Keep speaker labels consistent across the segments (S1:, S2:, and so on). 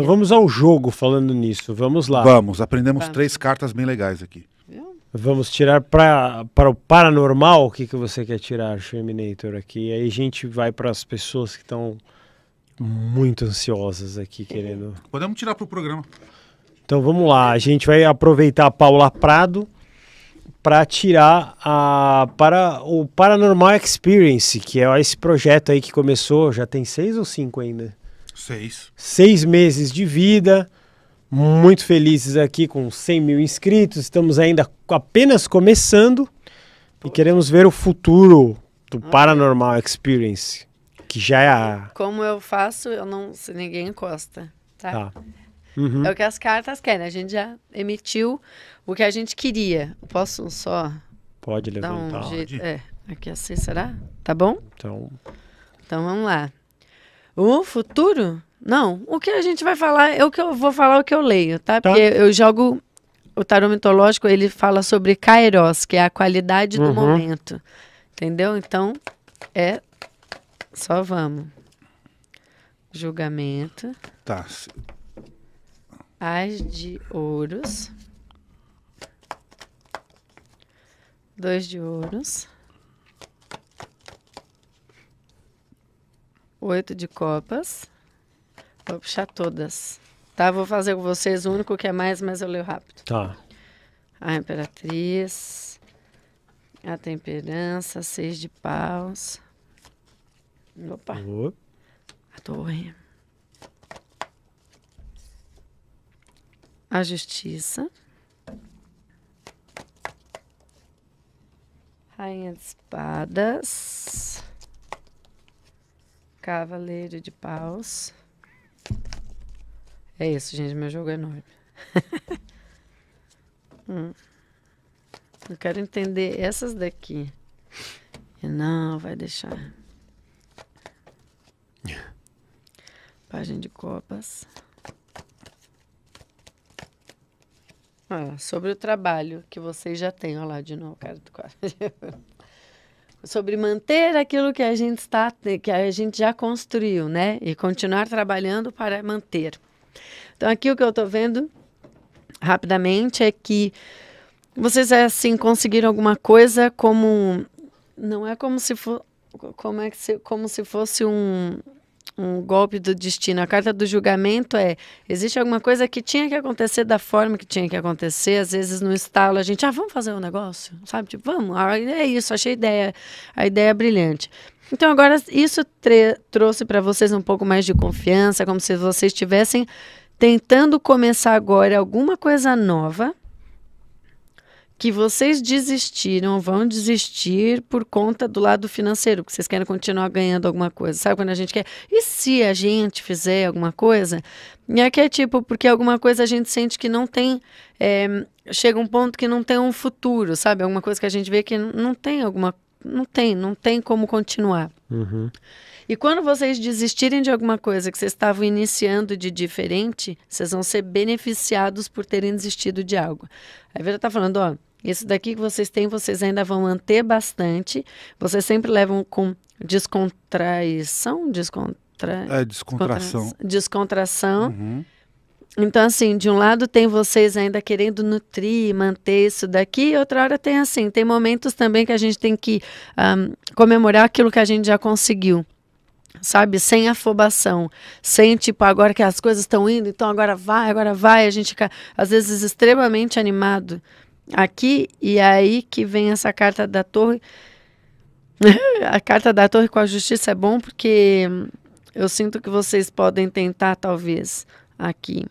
S1: Então vamos ao jogo falando nisso. Vamos lá. Vamos, aprendemos três cartas bem legais aqui. Vamos tirar para o paranormal o que, que você quer tirar, Terminator, aqui. Aí a gente vai para as pessoas que estão muito ansiosas aqui, querendo. Podemos tirar para o programa. Então vamos lá, a gente vai aproveitar a Paula Prado para tirar a para o Paranormal Experience, que é esse projeto aí que começou, já tem seis ou cinco ainda? Seis. Seis meses de vida, muito felizes aqui com 100 mil inscritos, estamos ainda apenas começando e queremos ver o futuro do uhum. Paranormal Experience, que já é a... Como eu faço, eu não, se ninguém encosta, tá? tá. Uhum. É o que as cartas querem, a gente já emitiu o que a gente queria. Posso só... Pode levantar. Um jeito... É, aqui assim, será? Tá bom? Então... Então vamos lá. O futuro? Não. O que a gente vai falar é o que eu vou falar, o que eu leio, tá? tá. Porque eu jogo. O tarô mitológico ele fala sobre kairos, que é a qualidade do uhum. momento. Entendeu? Então, é. Só vamos. Julgamento. Tá. As de ouros. Dois de ouros. Oito de copas. Vou puxar todas. Tá, vou fazer com vocês o único que é mais, mas eu leio rápido. Tá. A Imperatriz, a Temperança, Seis de Paus. Opa. Uhum. A Torre. A Justiça. Rainha de Espadas. Cavaleiro de paus. É isso, gente. Meu jogo é enorme. hum. Eu quero entender essas daqui. E não, vai deixar. Página de copas. Ah, sobre o trabalho que vocês já têm. Olha lá de novo, cara do quadro. sobre manter aquilo que a gente está que a gente já construiu, né? E continuar trabalhando para manter. Então aqui o que eu estou vendo rapidamente é que vocês assim conseguiram alguma coisa como não é como se for como é que se, como se fosse um um golpe do destino. A carta do julgamento é: existe alguma coisa que tinha que acontecer da forma que tinha que acontecer, às vezes no estalo a gente, ah, vamos fazer um negócio, sabe? Tipo, vamos, ah, é isso, achei a ideia, a ideia é brilhante. Então, agora, isso trouxe para vocês um pouco mais de confiança, como se vocês estivessem tentando começar agora alguma coisa nova que vocês desistiram, vão desistir por conta do lado financeiro, porque vocês querem continuar ganhando alguma coisa. Sabe quando a gente quer? E se a gente fizer alguma coisa? É que é tipo, porque alguma coisa a gente sente que não tem. É, chega um ponto que não tem um futuro, sabe? Alguma coisa que a gente vê que não tem alguma. Não tem, não tem como continuar. Uhum. E quando vocês desistirem de alguma coisa que vocês estavam iniciando de diferente, vocês vão ser beneficiados por terem desistido de algo. A Vera está falando, ó, isso daqui que vocês têm, vocês ainda vão manter bastante. Vocês sempre levam com descontraição, descontra... É, descontração. Descontração. Uhum. Então, assim, de um lado tem vocês ainda querendo nutrir, manter isso daqui, e outra hora tem assim, tem momentos também que a gente tem que um, comemorar aquilo que a gente já conseguiu sabe, sem afobação, sem tipo agora que as coisas estão indo, então agora vai, agora vai, a gente fica às vezes extremamente animado aqui, e aí que vem essa carta da torre. a carta da torre com a justiça é bom porque eu sinto que vocês podem tentar, talvez, aqui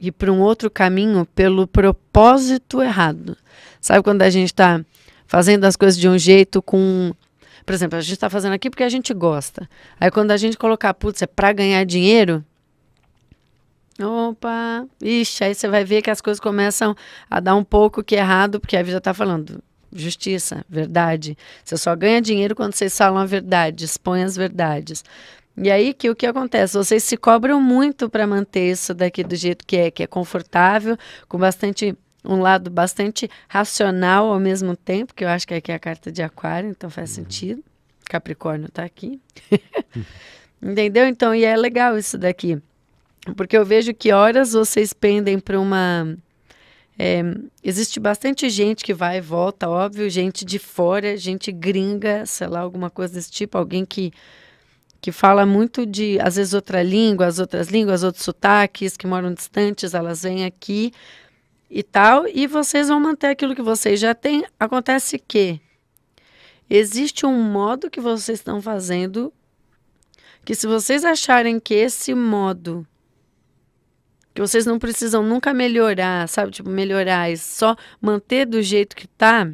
S1: ir para um outro caminho pelo propósito errado. Sabe quando a gente está fazendo as coisas de um jeito com. Por exemplo, a gente está fazendo aqui porque a gente gosta. Aí quando a gente colocar, putz, é para ganhar dinheiro, Opa! Ixi, aí você vai ver que as coisas começam a dar um pouco que errado, porque a vida está falando justiça, verdade. Você só ganha dinheiro quando vocês falam a verdade, expõem as verdades. E aí que o que acontece? Vocês se cobram muito para manter isso daqui do jeito que é, que é confortável, com bastante um lado bastante racional ao mesmo tempo, que eu acho que aqui é a carta de aquário, então faz uhum. sentido. Capricórnio está aqui. Entendeu? Então, e é legal isso daqui. Porque eu vejo que horas vocês pendem para uma. É, existe bastante gente que vai e volta, óbvio, gente de fora, gente gringa, sei lá, alguma coisa desse tipo, alguém que, que fala muito de, às vezes, outra língua, as outras línguas, outros sotaques, que moram distantes, elas vêm aqui e tal, e vocês vão manter aquilo que vocês já têm. Acontece que existe um modo que vocês estão fazendo que, se vocês acharem que esse modo que vocês não precisam nunca melhorar, sabe? Tipo, melhorar, é só manter do jeito que tá.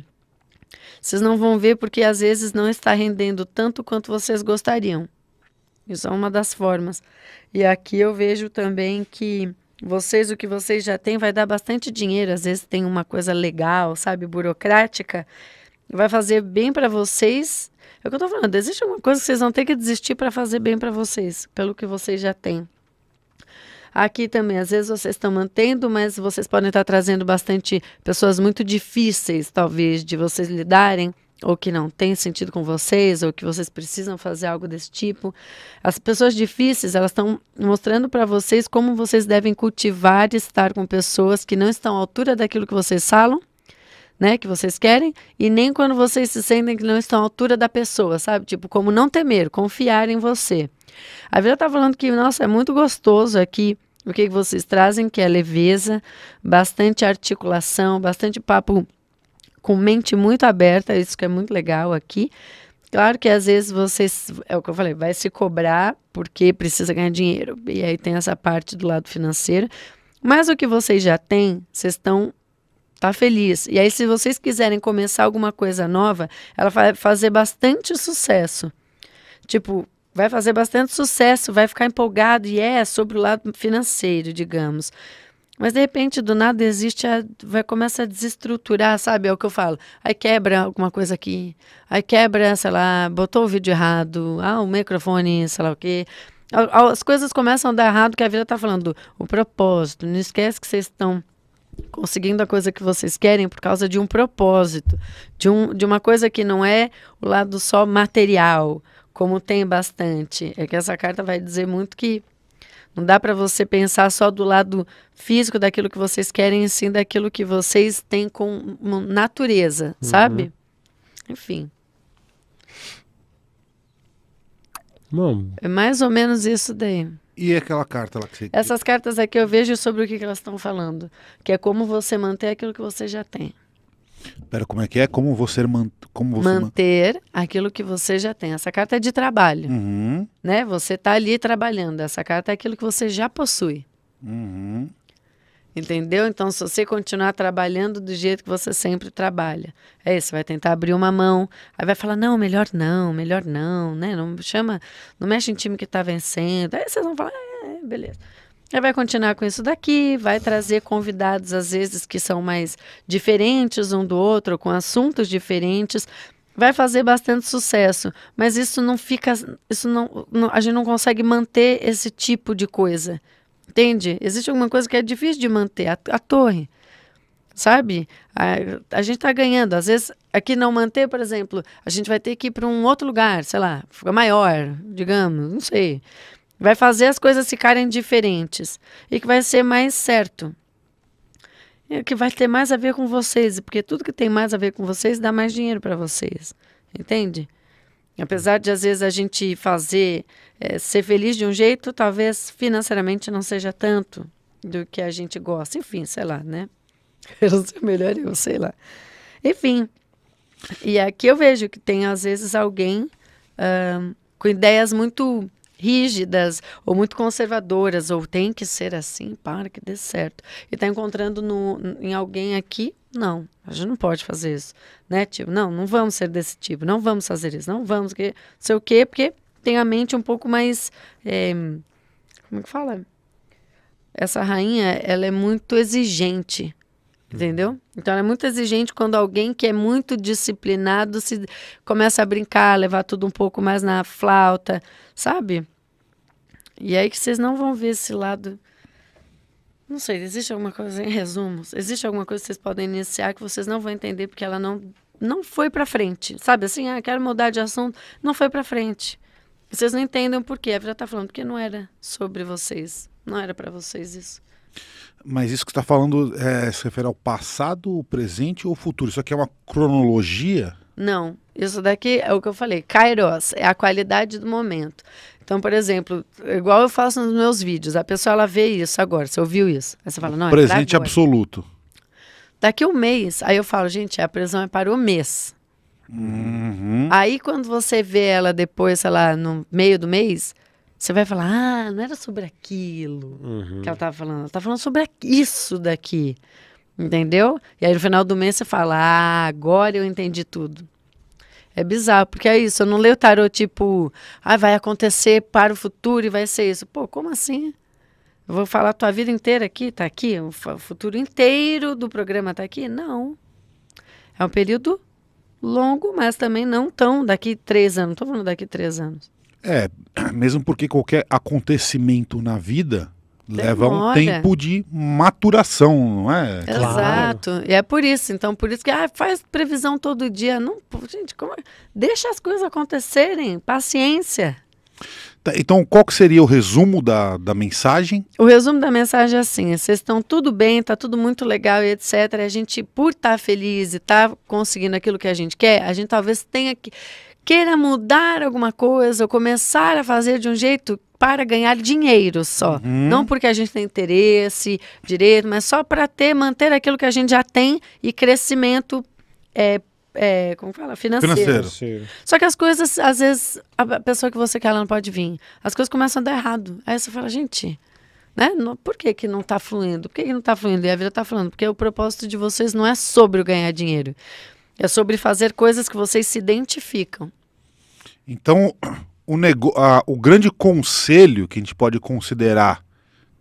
S1: Vocês não vão ver porque às vezes não está rendendo tanto quanto vocês gostariam. Isso é uma das formas. E aqui eu vejo também que vocês, o que vocês já têm, vai dar bastante dinheiro. Às vezes tem uma coisa legal, sabe, burocrática. Vai fazer bem para vocês. É o que eu tô falando, existe uma coisa que vocês vão ter que desistir para fazer bem para vocês, pelo que vocês já têm. Aqui também, às vezes vocês estão mantendo, mas vocês podem estar trazendo bastante pessoas muito difíceis, talvez, de vocês lidarem ou que não tem sentido com vocês, ou que vocês precisam fazer algo desse tipo. As pessoas difíceis, elas estão mostrando para vocês como vocês devem cultivar e estar com pessoas que não estão à altura daquilo que vocês falam, né, que vocês querem, e nem quando vocês se sentem que não estão à altura da pessoa, sabe? Tipo, como não temer, confiar em você. A Vila tá falando que, nossa, é muito gostoso aqui o que, vocês trazem? Que é leveza, bastante articulação, bastante papo com mente muito aberta, isso que é muito legal aqui. Claro que às vezes vocês, é o que eu falei, vai se cobrar porque precisa ganhar dinheiro. E aí tem essa parte do lado financeiro. Mas o que vocês já têm, vocês estão tá feliz. E aí se vocês quiserem começar alguma coisa nova, ela vai fazer bastante sucesso. Tipo, vai fazer bastante sucesso, vai ficar empolgado e é sobre o lado financeiro, digamos. Mas de repente, do nada existe, a, vai começa a desestruturar, sabe? É o que eu falo. Aí quebra alguma coisa aqui, aí quebra, sei lá, botou o vídeo errado, ah, o microfone, sei lá o quê. As coisas começam a dar errado, que a vida está falando o propósito. Não esquece que vocês estão conseguindo a coisa que vocês querem por causa de um propósito, de, um, de uma coisa que não é o lado só material, como tem bastante, é que essa carta vai dizer muito que não dá para você pensar só do lado físico daquilo que vocês querem, sim daquilo que vocês têm com natureza, uhum. sabe? Enfim. Bom. É mais ou menos isso daí. E aquela carta lá que você... Essas cartas aqui eu vejo sobre o que elas estão falando. Que é como você manter aquilo que você já tem. Pera, como é que é? Como você, man... como você manter man... aquilo que você já tem. Essa carta é de trabalho, uhum. né? Você está ali trabalhando. Essa carta é aquilo que você já possui. Uhum. Entendeu? Então, se você continuar trabalhando do jeito que você sempre trabalha, é isso, vai tentar abrir uma mão, aí vai falar, não, melhor não, melhor não, né? Não chama, não mexe em time que está vencendo. Aí vocês vão falar, é, é beleza. Ela vai continuar com isso daqui, vai trazer convidados, às vezes, que são mais diferentes um do outro, com assuntos diferentes. Vai fazer bastante sucesso, mas isso não fica. Isso não, não a gente não consegue manter esse tipo de coisa. Entende? Existe alguma coisa que é difícil de manter a, a torre sabe? A, a gente está ganhando. Às vezes, aqui não manter, por exemplo, a gente vai ter que ir para um outro lugar, sei lá, fica maior, digamos, não sei vai fazer as coisas ficarem diferentes e que vai ser mais certo. E que vai ter mais a ver com vocês, porque tudo que tem mais a ver com vocês dá mais dinheiro para vocês, entende? Apesar de às vezes a gente fazer é, ser feliz de um jeito, talvez financeiramente não seja tanto do que a gente gosta. Enfim, sei lá, né? Eu não sei melhor eu, sei lá. Enfim, e aqui eu vejo que tem às vezes alguém uh, com ideias muito rígidas ou muito conservadoras ou tem que ser assim para que dê certo e tá encontrando no, em alguém aqui não a gente não pode fazer isso né tipo não não vamos ser desse tipo não vamos fazer isso não vamos que sei o quê porque tem a mente um pouco mais é, como é que fala essa rainha ela é muito exigente Entendeu? Então é muito exigente quando alguém que é muito disciplinado se começa a brincar, levar tudo um pouco mais na flauta, sabe? E aí que vocês não vão ver esse lado. Não sei, existe alguma coisa em resumos? Existe alguma coisa que vocês podem iniciar que vocês não vão entender porque ela não não foi para frente. Sabe assim, ah, quero mudar de assunto, não foi para frente. Vocês não entendem por quê. A vida tá falando porque não era sobre vocês. Não era para vocês isso. Mas isso que está falando é, se refere ao passado, o presente ou o futuro? Isso aqui é uma cronologia? Não, isso daqui é o que eu falei, kairos, é a qualidade do momento. Então, por exemplo, igual eu faço nos meus vídeos, a pessoa ela vê isso agora, você ouviu isso, aí você fala, não, é Presente é absoluto. Daqui um mês, aí eu falo, gente, a prisão é para o mês. Uhum. Aí quando você vê ela depois, sei lá, no meio do mês, você vai falar, ah, não era sobre aquilo uhum. que ela estava falando. Ela tá falando sobre isso daqui. Entendeu? E aí no final do mês você fala, ah, agora eu entendi tudo. É bizarro, porque é isso. Eu não leio tarot tipo, ah, vai acontecer para o futuro e vai ser isso. Pô, como assim? Eu vou falar a tua vida inteira aqui? Tá aqui? O futuro inteiro do programa tá aqui? Não. É um período longo, mas também não tão daqui três anos. Não tô falando daqui três anos. É, mesmo porque qualquer acontecimento na vida Demora. leva um tempo de maturação, não é? Exato. E é por isso, então, por isso que ah, faz previsão todo dia. Não, gente, como... É? deixa as coisas acontecerem, paciência. Tá, então, qual que seria o resumo da, da mensagem? O resumo da mensagem é assim: vocês estão tudo bem, está tudo muito legal e etc. E a gente, por estar tá feliz e estar tá conseguindo aquilo que a gente quer, a gente talvez tenha que queira mudar alguma coisa ou começar a fazer de um jeito para ganhar dinheiro só. Uhum. Não porque a gente tem interesse, direito, mas só para ter, manter aquilo que a gente já tem e crescimento. É, é, como fala? Financeiro. Financeiro. Só que as coisas, às vezes, a pessoa que você quer, ela não pode vir. As coisas começam a dar errado. Aí você fala, gente, né? Por que, que não está fluindo? Por que, que não está fluindo? E a vida está fluindo. Porque o propósito de vocês não é sobre o ganhar dinheiro. É sobre fazer coisas que vocês se identificam. Então, o, nego... Ah, o grande conselho que a gente pode considerar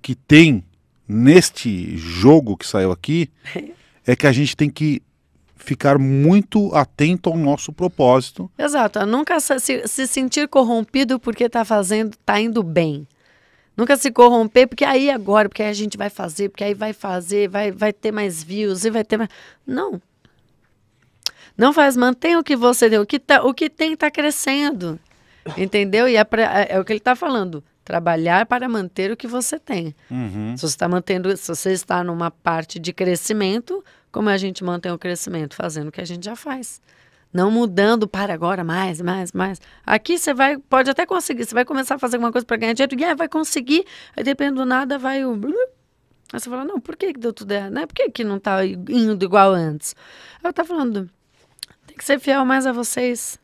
S1: que tem neste jogo que saiu aqui é que a gente tem que ficar muito atento ao nosso propósito. Exato, nunca se, se sentir corrompido porque está fazendo, está indo bem. Nunca se corromper, porque aí agora, porque aí a gente vai fazer, porque aí vai fazer, vai, vai ter mais views e vai ter mais. Não, não faz, mantém o que você tem. O que, tá, o que tem está crescendo. Entendeu? E é, pra, é, é o que ele está falando. Trabalhar para manter o que você tem. Uhum. Se você está mantendo, se você está numa parte de crescimento, como a gente mantém o crescimento? Fazendo o que a gente já faz. Não mudando para agora, mais, mais, mais. Aqui você vai, pode até conseguir, você vai começar a fazer alguma coisa para ganhar dinheiro, e, é, vai conseguir, aí dependendo do nada, vai o. Aí você fala, não, por que, deu tudo errado? Né? Por que, que não está indo igual antes? Eu está falando, tem que ser fiel mais a vocês